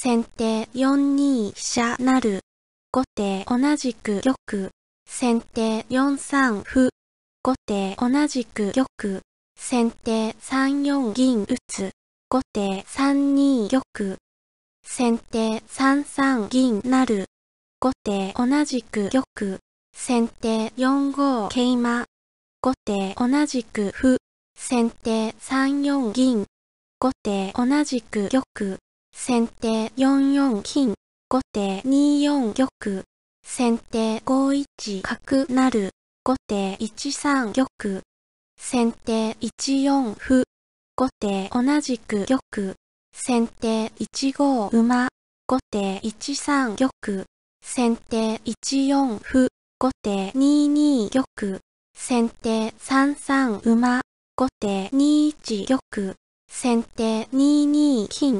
先手4二飛車なる。後手同じく玉。先手4三歩。後手同じく玉。先手3四銀打つ。後手3二玉。先手3三銀なる。後手同じく玉。先手4五桂馬。後手同じく歩。先手3四銀。後手同じく玉。先手4四金、後手2四玉、先手5一角なる、後手1三玉、先手1四歩、後手同じく玉、先手1五馬、後手1三玉、先手1四歩、後手2二玉、先手3三馬、後手2一玉、先手2二金、